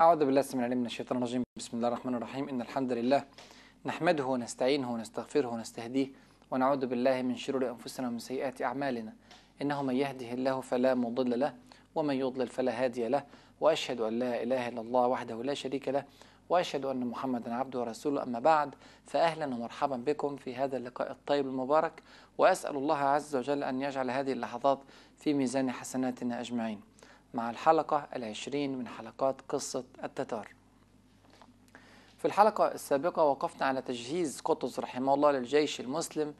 أعوذ بالله السميع العليم من الشيطان الرجيم بسم الله الرحمن الرحيم إن الحمد لله نحمده ونستعينه ونستغفره ونستهديه ونعوذ بالله من شرور أنفسنا ومن سيئات أعمالنا إنه من يهده الله فلا مضل له ومن يضلل فلا هادي له وأشهد أن لا إله إلا الله وحده لا شريك له وأشهد أن محمدا عبده ورسوله أما بعد فأهلا ومرحبا بكم في هذا اللقاء الطيب المبارك وأسأل الله عز وجل أن يجعل هذه اللحظات في ميزان حسناتنا أجمعين مع الحلقة العشرين من حلقات قصة التتار في الحلقة السابقة وقفنا على تجهيز قطز رحمه الله للجيش المسلم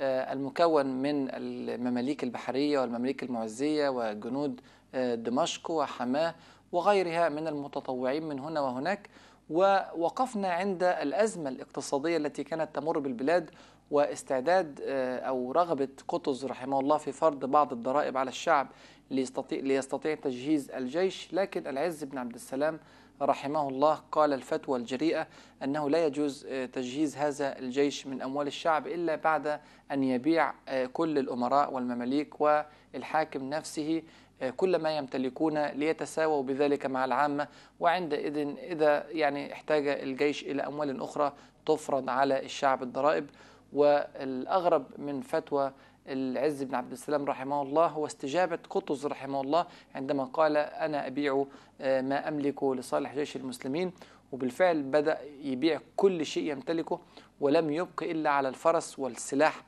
آه، المكون من المماليك البحرية والمماليك المعزية وجنود آه، دمشق وحماه وغيرها من المتطوعين من هنا وهناك ووقفنا عند الأزمة الاقتصادية التي كانت تمر بالبلاد واستعداد آه، أو رغبة قطز رحمه الله في فرض بعض الضرائب على الشعب ليستطيع, ليستطيع تجهيز الجيش لكن العز بن عبد السلام رحمه الله قال الفتوى الجريئة أنه لا يجوز آه، تجهيز هذا الجيش من أموال الشعب إلا بعد أن يبيع آه، كل الأمراء والمماليك والحاكم نفسه آه، كل ما يمتلكون ليتساووا بذلك مع العامة وعندئذ إذا يعني احتاج الجيش إلى أموال أخرى تفرض على الشعب الضرائب والأغرب من فتوى العز بن عبد السلام رحمه الله هو استجابة قطز رحمه الله عندما قال أنا أبيع آه، ما أملكه لصالح جيش المسلمين وبالفعل بدأ يبيع كل شيء يمتلكه ولم يبق إلا على الفرس والسلاح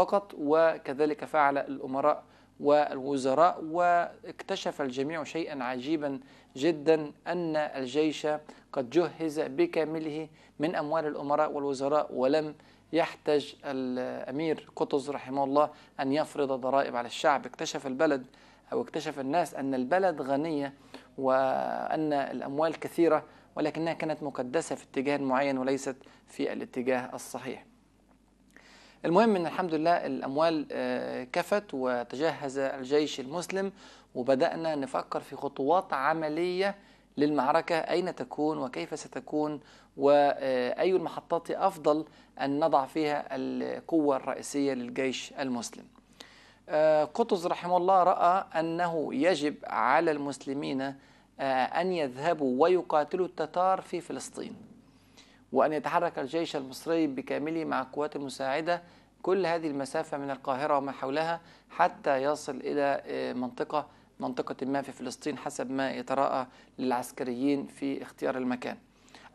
فقط وكذلك فعل الأمراء والوزراء واكتشف الجميع شيئا عجيبا جدا أن الجيش قد جهز بكامله من أموال الأمراء والوزراء ولم يحتج الأمير قطز رحمه الله أن يفرض ضرائب على الشعب اكتشف البلد أو اكتشف الناس أن البلد غنية وأن الأموال كثيرة ولكنها كانت مقدسة في اتجاه معين وليست في الاتجاه الصحيح المهم أن الحمد لله الأموال آه، كفت وتجهز الجيش المسلم وبدأنا نفكر في خطوات عملية للمعركة أين تكون وكيف ستكون وأي المحطات أفضل أن نضع فيها القوة الرئيسية للجيش المسلم آه، قطز رحمه الله رأى أنه يجب على المسلمين آه، أن يذهبوا ويقاتلوا التتار في فلسطين وأن يتحرك الجيش المصري بكامله مع القوات المساعدة كل هذه المسافة من القاهرة وما حولها حتى يصل إلى آه، منطقة منطقة ما في فلسطين حسب ما يتراءى للعسكريين في اختيار المكان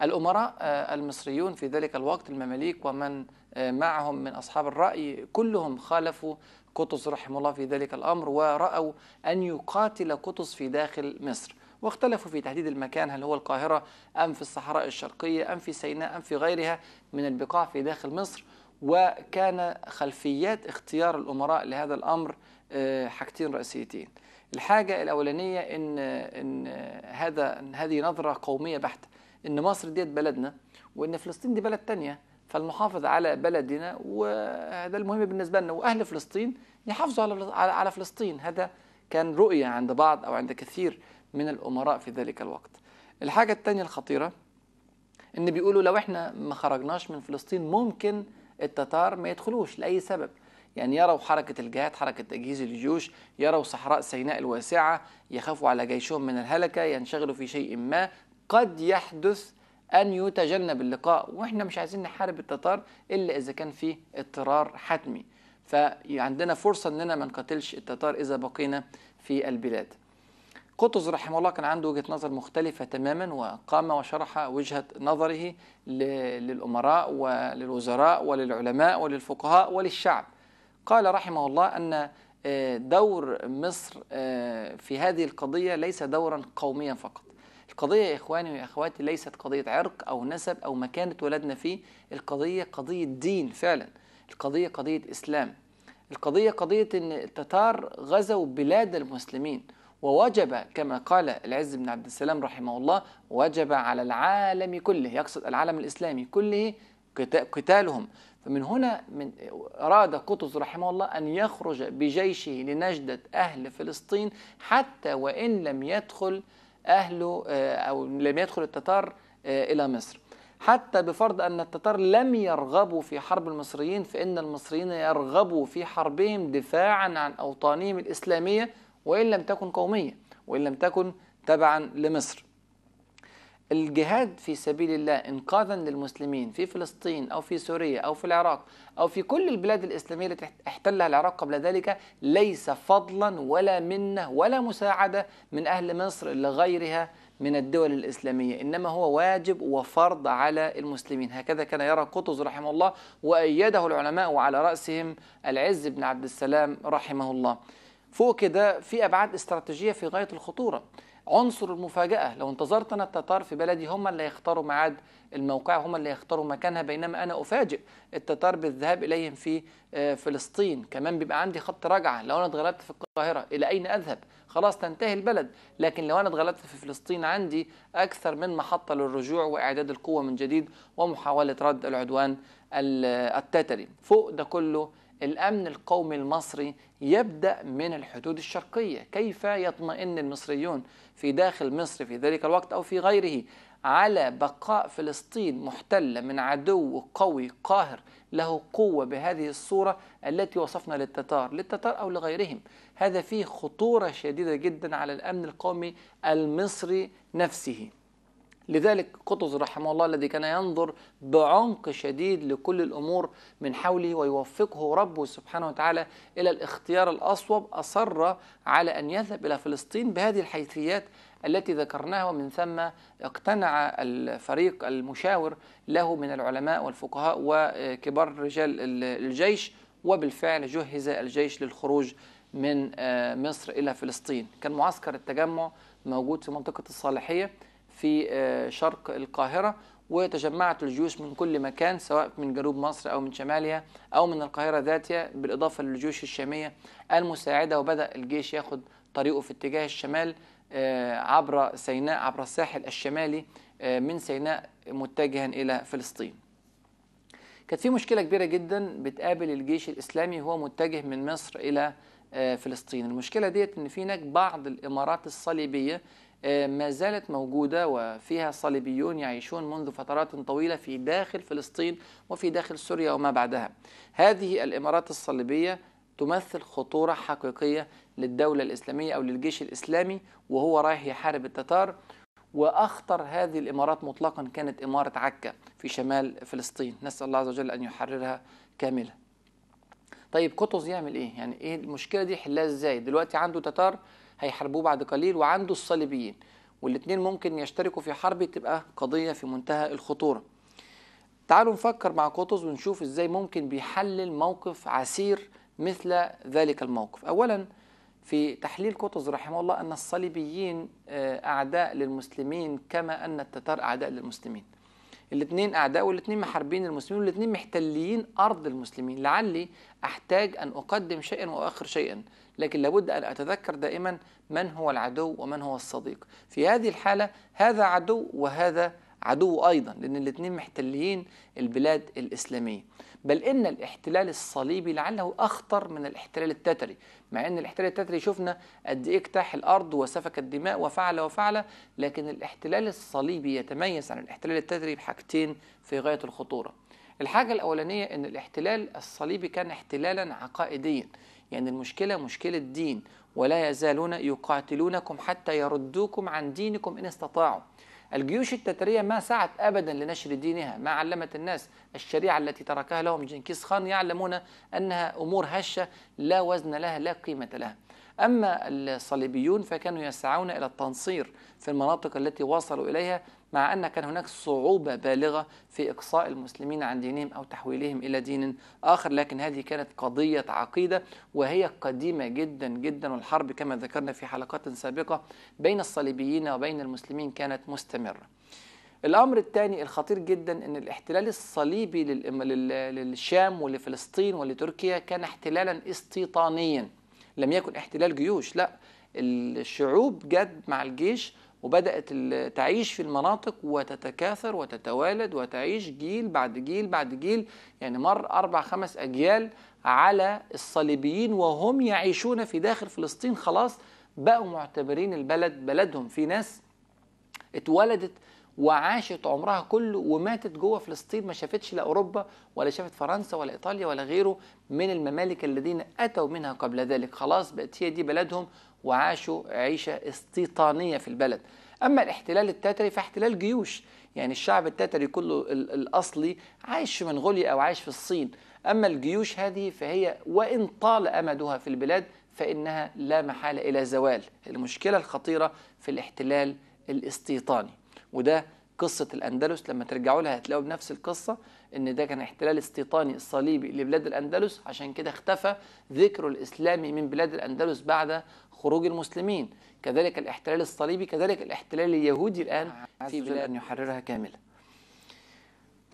الأمراء آه، المصريون في ذلك الوقت المماليك ومن آه، معهم من أصحاب الرأي كلهم خالفوا قطز رحمه الله في ذلك الأمر ورأوا أن يقاتل قطز في داخل مصر واختلفوا في تحديد المكان هل هو القاهرة أم في الصحراء الشرقية أم في سيناء أم في غيرها من البقاع في داخل مصر وكان خلفيات اختيار الأمراء لهذا الأمر آه، حاجتين رئيسيتين الحاجة الأولانية إن إن هذا إن هذه نظرة قومية بحتة إن مصر ديت بلدنا وإن فلسطين دي بلد تانية فلنحافظ على بلدنا وهذا المهم بالنسبة لنا وأهل فلسطين يحافظوا على على فلسطين هذا كان رؤية عند بعض أو عند كثير من الأمراء في ذلك الوقت الحاجة الثانية الخطيرة إن بيقولوا لو إحنا ما خرجناش من فلسطين ممكن التتار ما يدخلوش لأي سبب يعني يروا حركة الجهاد حركة تجهيز الجيوش يروا صحراء سيناء الواسعة يخافوا على جيشهم من الهلكة ينشغلوا في شيء ما قد يحدث أن يتجنب اللقاء وإحنا مش عايزين نحارب التتار إلا إذا كان في اضطرار حتمي فعندنا فرصة أننا ما نقاتلش التتار إذا بقينا في البلاد قطز رحمه الله كان عنده وجهة نظر مختلفة تماما وقام وشرح وجهة نظره للأمراء وللوزراء وللعلماء وللفقهاء وللشعب قال رحمه الله أن آه، دور مصر آه، في هذه القضية ليس دورا قوميا فقط القضية يا إخواني وأخواتي ليست قضية عرق أو نسب أو مكانة ولدنا فيه القضية قضية دين فعلا القضية قضية إسلام القضية قضية أن التتار غزوا بلاد المسلمين ووجب كما قال العز بن عبد السلام رحمه الله وجب على العالم كله يقصد العالم الإسلامي كله قتالهم فمن هنا من أراد قطز رحمه الله أن يخرج بجيشه لنجدة أهل فلسطين حتى وإن لم يدخل أهله آه، أو لم يدخل التتار آه، إلى مصر حتى بفرض أن التتار لم يرغبوا في حرب المصريين فإن المصريين يرغبوا في حربهم دفاعا عن أوطانهم الإسلامية وإن لم تكن قومية وإن لم تكن تبعا لمصر الجهاد في سبيل الله انقاذا للمسلمين في فلسطين او في سوريا او في العراق او في كل البلاد الاسلاميه التي احتلها العراق قبل ذلك ليس فضلا ولا منه ولا مساعده من اهل مصر لغيرها من الدول الاسلاميه انما هو واجب وفرض على المسلمين هكذا كان يرى قطز رحمه الله وايده العلماء وعلى راسهم العز بن عبد السلام رحمه الله فوق كده في ابعاد استراتيجيه في غايه الخطوره عنصر المفاجأة لو انتظرت أنا التتار في بلدي هم اللي يختاروا ميعاد الموقع هم اللي يختاروا مكانها بينما أنا أفاجئ التتار بالذهاب إليهم في آه، فلسطين كمان بيبقى عندي خط رجعة لو أنا اتغلبت في القاهرة إلى أين أذهب خلاص تنتهي البلد لكن لو أنا اتغلبت في فلسطين عندي أكثر من محطة للرجوع وإعداد القوة من جديد ومحاولة رد العدوان التتري فوق ده كله الأمن القومي المصري يبدأ من الحدود الشرقية كيف يطمئن المصريون في داخل مصر في ذلك الوقت أو في غيره على بقاء فلسطين محتلة من عدو قوي قاهر له قوة بهذه الصورة التي وصفنا للتتار للتتار أو لغيرهم هذا فيه خطورة شديدة جدا على الأمن القومي المصري نفسه لذلك قطز رحمه الله الذي كان ينظر بعمق شديد لكل الأمور من حوله ويوفقه ربه سبحانه وتعالى إلى الاختيار الأصوب أصر على أن يذهب إلى فلسطين بهذه الحيثيات التي ذكرناها ومن ثم اقتنع الفريق المشاور له من العلماء والفقهاء وكبار رجال الجيش وبالفعل جهز الجيش للخروج من آه، مصر إلى فلسطين كان معسكر التجمع موجود في منطقة الصالحية في آه، شرق القاهرة وتجمعت الجيوش من كل مكان سواء من جنوب مصر أو من شمالها أو من القاهرة ذاتها بالإضافة للجيوش الشامية المساعدة وبدأ الجيش ياخد طريقه في اتجاه الشمال آه، عبر سيناء عبر الساحل الشمالي آه، من سيناء متجها إلى فلسطين كانت في مشكلة كبيرة جدا بتقابل الجيش الإسلامي وهو متجه من مصر إلى فلسطين المشكلة ديت إن في هناك بعض الإمارات الصليبية آه، ما زالت موجودة وفيها صليبيون يعيشون منذ فترات طويلة في داخل فلسطين وفي داخل سوريا وما بعدها هذه الإمارات الصليبية تمثل خطورة حقيقية للدولة الإسلامية أو للجيش الإسلامي وهو رايح يحارب التتار وأخطر هذه الإمارات مطلقا كانت إمارة عكا في شمال فلسطين نسأل الله عز وجل أن يحررها كاملة طيب قطز يعمل إيه؟ يعني إيه المشكلة دي حلها إزاي؟ دلوقتي عنده تتار هيحاربوه بعد قليل وعنده الصليبيين والاثنين ممكن يشتركوا في حرب تبقى قضية في منتهى الخطورة تعالوا نفكر مع قطز ونشوف ازاي ممكن بيحلل موقف عسير مثل ذلك الموقف اولا في تحليل قطز رحمه الله ان الصليبيين آه، اعداء للمسلمين كما ان التتار اعداء للمسلمين الاثنين اعداء والاثنين محاربين المسلمين والاثنين محتلين ارض المسلمين لعلي احتاج ان اقدم شيئا واخر شيئا لكن لابد أن أتذكر دائما من هو العدو ومن هو الصديق في هذه الحالة هذا عدو وهذا عدو أيضا لأن الاثنين محتلين البلاد الإسلامية بل إن الاحتلال الصليبي لعله أخطر من الاحتلال التتري مع إن الاحتلال التتري شفنا قد إيه اجتاح الأرض وسفك الدماء وفعل وفعل لكن الاحتلال الصليبي يتميز عن الاحتلال التتري بحاجتين في غاية الخطورة الحاجة الأولانية أن الاحتلال الصليبي كان احتلالا عقائديا يعني المشكلة مشكلة دين ولا يزالون يقاتلونكم حتى يردوكم عن دينكم إن استطاعوا الجيوش التترية ما سعت أبدا لنشر دينها ما علمت الناس الشريعة التي تركها لهم جنكيز خان يعلمون أنها أمور هشة لا وزن لها لا قيمة لها أما الصليبيون فكانوا يسعون إلى التنصير في المناطق التي وصلوا إليها مع أن كان هناك صعوبة بالغة في إقصاء المسلمين عن دينهم أو تحويلهم إلى دين آخر لكن هذه كانت قضية عقيدة وهي قديمة جدا جدا والحرب كما ذكرنا في حلقات سابقة بين الصليبيين وبين المسلمين كانت مستمرة الأمر الثاني الخطير جدا أن الاحتلال الصليبي للشام ولفلسطين ولتركيا كان احتلالا استيطانيا لم يكن احتلال جيوش لا الشعوب جت مع الجيش وبدأت تعيش في المناطق وتتكاثر وتتوالد وتعيش جيل بعد جيل بعد جيل يعني مر أربع خمس أجيال على الصليبيين وهم يعيشون في داخل فلسطين خلاص بقوا معتبرين البلد بلدهم في ناس اتولدت وعاشت عمرها كله وماتت جوه فلسطين ما شافتش لا اوروبا ولا شافت فرنسا ولا ايطاليا ولا غيره من الممالك الذين اتوا منها قبل ذلك خلاص بقت هي دي بلدهم وعاشوا عيشة استيطانية في البلد أما الاحتلال التتري فاحتلال جيوش يعني الشعب التتري كله الأصلي عايش في منغوليا أو عايش في الصين أما الجيوش هذه فهي وإن طال أمدها في البلاد فإنها لا محالة إلى زوال المشكلة الخطيرة في الاحتلال الاستيطاني وده قصة الأندلس لما ترجعوا لها هتلاقوا بنفس القصة ان ده كان احتلال استيطاني الصليبي لبلاد الاندلس عشان كده اختفى ذكر الاسلام من بلاد الاندلس بعد خروج المسلمين كذلك الاحتلال الصليبي كذلك الاحتلال اليهودي الان في بلاد ان يحررها كامله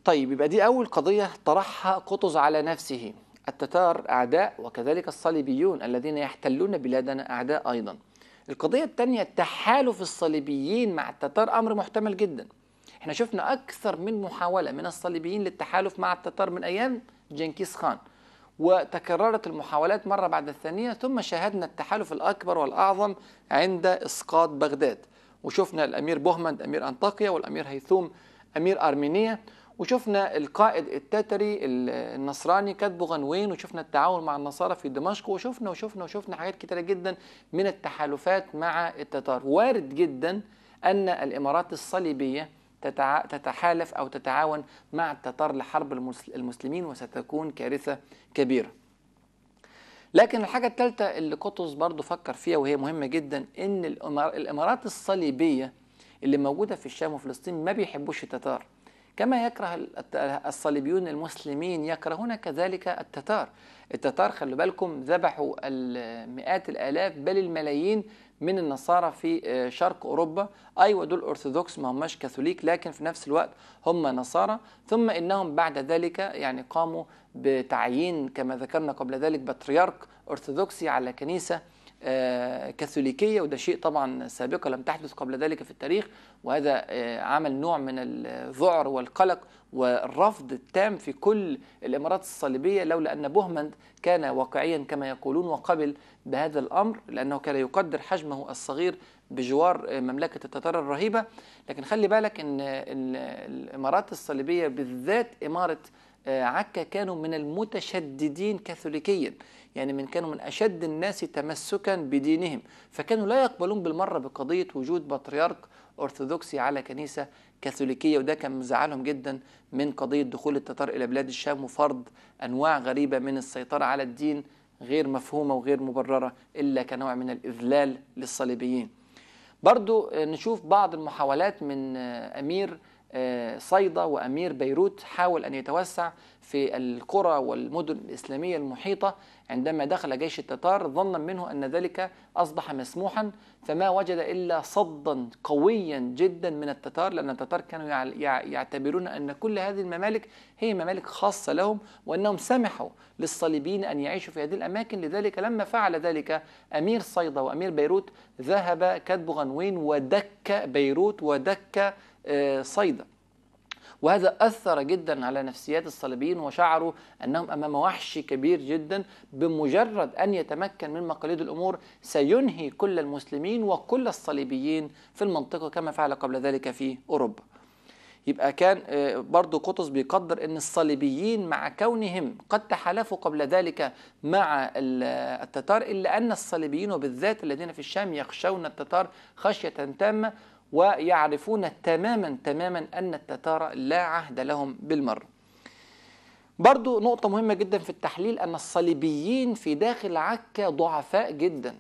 طيب يبقى دي اول قضيه طرحها قطز على نفسه التتار اعداء وكذلك الصليبيون الذين يحتلون بلادنا اعداء ايضا القضيه الثانيه تحالف الصليبيين مع التتار امر محتمل جدا احنا شفنا أكثر من محاولة من الصليبيين للتحالف مع التتار من أيام جنكيز خان وتكررت المحاولات مرة بعد الثانية ثم شاهدنا التحالف الأكبر والأعظم عند إسقاط بغداد وشفنا الأمير بوهمند أمير أنطاكيا والأمير هيثوم أمير أرمينيا وشفنا القائد التتري النصراني كاتبو غنوين وشفنا التعاون مع النصارى في دمشق وشفنا وشفنا وشفنا حاجات كتيرة جدا من التحالفات مع التتار وارد جدا أن الإمارات الصليبية تتحالف أو تتعاون مع التتار لحرب المسلمين وستكون كارثة كبيرة لكن الحاجة الثالثة اللي قطز برضو فكر فيها وهي مهمة جدا إن الإمارات الصليبية اللي موجودة في الشام وفلسطين ما بيحبوش التتار كما يكره الصليبيون المسلمين يكرهون كذلك التتار التتار خلوا بالكم ذبحوا مئات الآلاف بل الملايين من النصارى في آه، شرق أوروبا أيوة دول أرثوذكس ما هماش كاثوليك لكن في نفس الوقت هم نصارى ثم إنهم بعد ذلك يعني قاموا بتعيين كما ذكرنا قبل ذلك بطريرك أرثوذكسي على كنيسة آه، كاثوليكيه وده شيء طبعا سابقه لم تحدث قبل ذلك في التاريخ وهذا آه، عمل نوع من الذعر والقلق والرفض التام في كل الامارات الصليبيه لولا ان بوهمند كان واقعيا كما يقولون وقبل بهذا الامر لانه كان يقدر حجمه الصغير بجوار آه، مملكه التتار الرهيبه لكن خلي بالك ان الامارات الصليبيه بالذات اماره عكا كانوا من المتشددين كاثوليكيا يعني من كانوا من أشد الناس تمسكا بدينهم فكانوا لا يقبلون بالمرة بقضية وجود بطريرك أرثوذكسي على كنيسة كاثوليكية وده كان مزعلهم جدا من قضية دخول التتار إلى بلاد الشام وفرض أنواع غريبة من السيطرة على الدين غير مفهومة وغير مبررة إلا كنوع من الإذلال للصليبيين برضو نشوف بعض المحاولات من أمير صيدا وأمير بيروت حاول أن يتوسع في القرى والمدن الإسلامية المحيطة عندما دخل جيش التتار ظنا منه أن ذلك أصبح مسموحا فما وجد إلا صدا قويا جدا من التتار لأن التتار كانوا يعتبرون أن كل هذه الممالك هي ممالك خاصة لهم وأنهم سمحوا للصليبيين أن يعيشوا في هذه الأماكن لذلك لما فعل ذلك أمير صيدا وأمير بيروت ذهب كاتب غنوين ودك بيروت ودك صيدا وهذا أثر جدا على نفسيات الصليبيين وشعروا أنهم أمام وحش كبير جدا بمجرد أن يتمكن من مقاليد الأمور سينهي كل المسلمين وكل الصليبيين في المنطقة كما فعل قبل ذلك في أوروبا يبقى كان آه، برضو قطز بيقدر ان الصليبيين مع كونهم قد تحالفوا قبل ذلك مع التتار الا ان الصليبيين وبالذات الذين في الشام يخشون التتار خشيه تامه ويعرفون تماما تماما أن التتار لا عهد لهم بالمرة برضو نقطة مهمة جدا في التحليل أن الصليبيين في داخل عكا ضعفاء جدا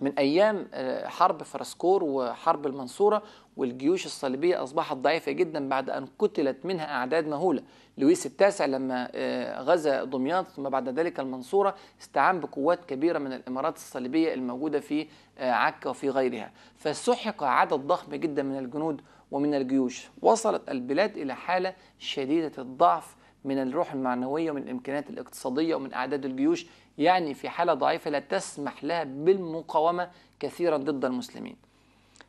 من أيام آه، حرب فرسكور وحرب المنصورة والجيوش الصليبية أصبحت ضعيفة جدا بعد أن قتلت منها أعداد مهولة لويس التاسع لما آه، غزا دمياط ثم بعد ذلك المنصورة استعان بقوات كبيرة من الإمارات الصليبية الموجودة في آه، عكا وفي غيرها فسحق عدد ضخم جدا من الجنود ومن الجيوش وصلت البلاد إلى حالة شديدة الضعف من الروح المعنوية ومن الإمكانيات الاقتصادية ومن أعداد الجيوش يعني في حالة ضعيفة لا تسمح لها بالمقاومة كثيرا ضد المسلمين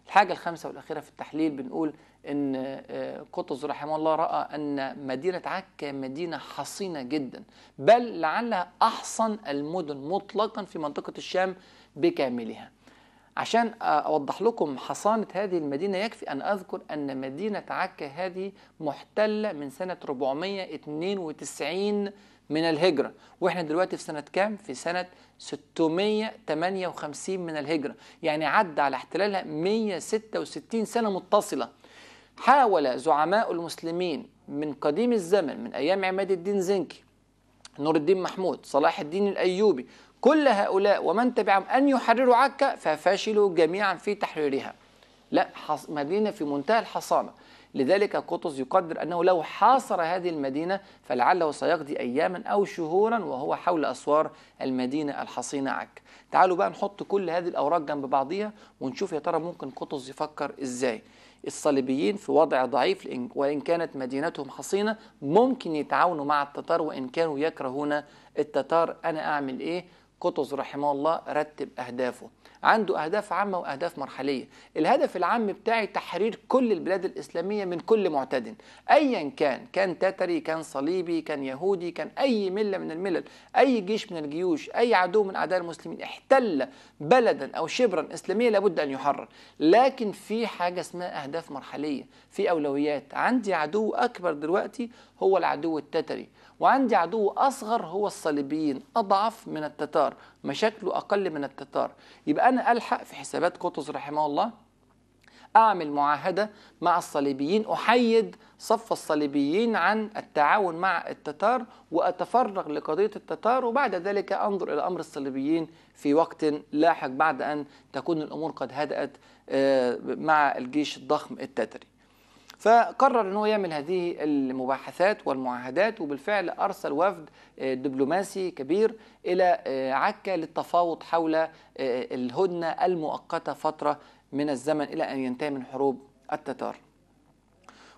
الحاجة الخامسة والأخيرة في التحليل بنقول أن آه، قطز رحمه الله رأى أن مدينة عكا مدينة حصينة جدا بل لعلها أحصن المدن مطلقا في منطقة الشام بكاملها عشان أوضح لكم حصانة هذه المدينة يكفي أن أذكر أن مدينة عكا هذه محتلة من سنة 492 من الهجرة واحنا دلوقتي في سنة كام؟ في سنة 658 من الهجرة يعني عدى على احتلالها 166 سنة متصلة حاول زعماء المسلمين من قديم الزمن من أيام عماد الدين زنكي نور الدين محمود صلاح الدين الأيوبي كل هؤلاء ومن تبعهم أن يحرروا عكا ففشلوا جميعا في تحريرها لا مدينة في منتهى الحصانة لذلك قطز يقدر أنه لو حاصر هذه المدينة فلعله سيقضي أياما أو شهورا وهو حول أسوار المدينة الحصينة عك تعالوا بقى نحط كل هذه الأوراق جنب بعضيها ونشوف يا ترى ممكن قطز يفكر إزاي الصليبيين في وضع ضعيف وإن كانت مدينتهم حصينة ممكن يتعاونوا مع التتار وإن كانوا يكرهون التتار أنا أعمل إيه قطز رحمه الله رتب أهدافه عنده أهداف عامة وأهداف مرحلية الهدف العام بتاعي تحرير كل البلاد الإسلامية من كل معتد أيا كان كان تتري كان صليبي كان يهودي كان أي ملة من الملل أي جيش من الجيوش أي عدو من أعداء المسلمين احتل بلدا أو شبرا إسلامية لابد أن يحرر لكن في حاجة اسمها أهداف مرحلية في أولويات عندي عدو أكبر دلوقتي هو العدو التتري وعندي عدو أصغر هو الصليبيين أضعف من التتار مشاكله أقل من التتار يبقى أنا ألحق في حسابات قطز رحمه الله أعمل معاهدة مع الصليبيين أحيد صف الصليبيين عن التعاون مع التتار وأتفرغ لقضية التتار وبعد ذلك أنظر إلى أمر الصليبيين في وقت لاحق بعد أن تكون الأمور قد هدأت آه، مع الجيش الضخم التتري فقرر ان هو يعمل هذه المباحثات والمعاهدات وبالفعل ارسل وفد آه، دبلوماسي كبير الى آه، عكا للتفاوض حول آه، الهدنه المؤقته فتره من الزمن الى ان ينتهي من حروب التتار.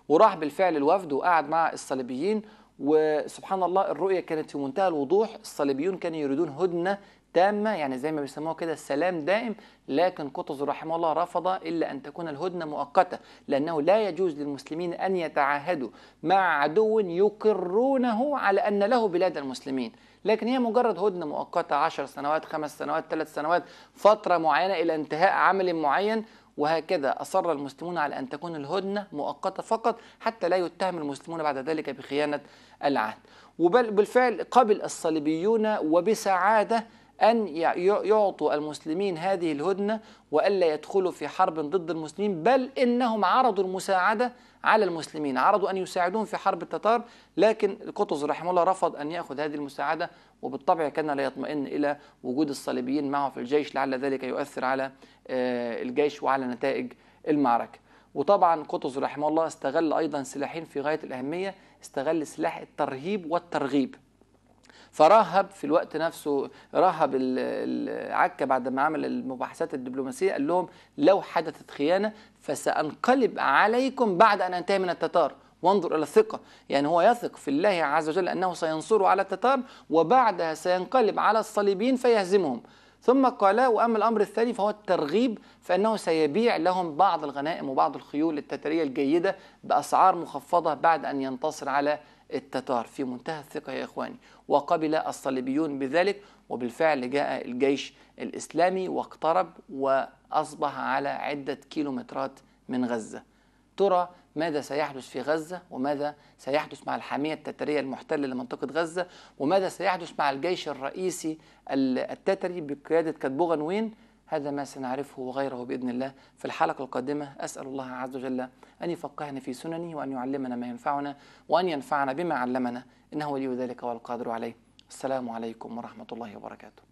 وراح بالفعل الوفد وقعد مع الصليبيين وسبحان الله الرؤية كانت في منتهى الوضوح الصليبيون كانوا يريدون هدنة تامة يعني زي ما بيسموها كده السلام دائم لكن قطز رحمه الله رفض إلا أن تكون الهدنة مؤقتة لأنه لا يجوز للمسلمين أن يتعاهدوا مع عدو يقرونه على أن له بلاد المسلمين لكن هي مجرد هدنة مؤقتة عشر سنوات خمس سنوات ثلاث سنوات فترة معينة إلى انتهاء عمل معين وهكذا أصر المسلمون على أن تكون الهدنة مؤقتة فقط حتى لا يتهم المسلمون بعد ذلك بخيانة العهد وبالفعل قبل الصليبيون وبسعادة أن يعطوا المسلمين هذه الهدنة وألا يدخلوا في حرب ضد المسلمين بل إنهم عرضوا المساعدة على المسلمين عرضوا أن يساعدوهم في حرب التتار لكن قطز رحمه الله رفض أن يأخذ هذه المساعدة وبالطبع كان لا يطمئن إلى وجود الصليبيين معه في الجيش لعل ذلك يؤثر على آه، الجيش وعلى نتائج المعركة وطبعا قطز رحمه الله استغل أيضا سلاحين في غاية الأهمية استغل سلاح الترهيب والترغيب فرهب في الوقت نفسه رهب العكه بعد ما عمل المباحثات الدبلوماسيه قال لهم لو حدثت خيانه فسانقلب عليكم بعد ان انتهي من التتار وانظر الى الثقه يعني هو يثق في الله عز وجل انه سينصره على التتار وبعدها سينقلب على الصليبيين فيهزمهم ثم قال واما الامر الثاني فهو الترغيب فانه سيبيع لهم بعض الغنائم وبعض الخيول التتريه الجيده باسعار مخفضه بعد ان ينتصر على التتار في منتهى الثقة يا إخواني وقبل الصليبيون بذلك وبالفعل جاء الجيش الإسلامي واقترب وأصبح على عدة كيلومترات من غزة ترى ماذا سيحدث في غزة وماذا سيحدث مع الحامية التترية المحتلة لمنطقة غزة وماذا سيحدث مع الجيش الرئيسي التتري بقيادة وين هذا ما سنعرفه وغيره بإذن الله في الحلقة القادمة أسأل الله عز وجل أن يفقهنا في سننه وأن يعلمنا ما ينفعنا وأن ينفعنا بما علمنا إنه ولي ذلك والقادر عليه السلام عليكم ورحمة الله وبركاته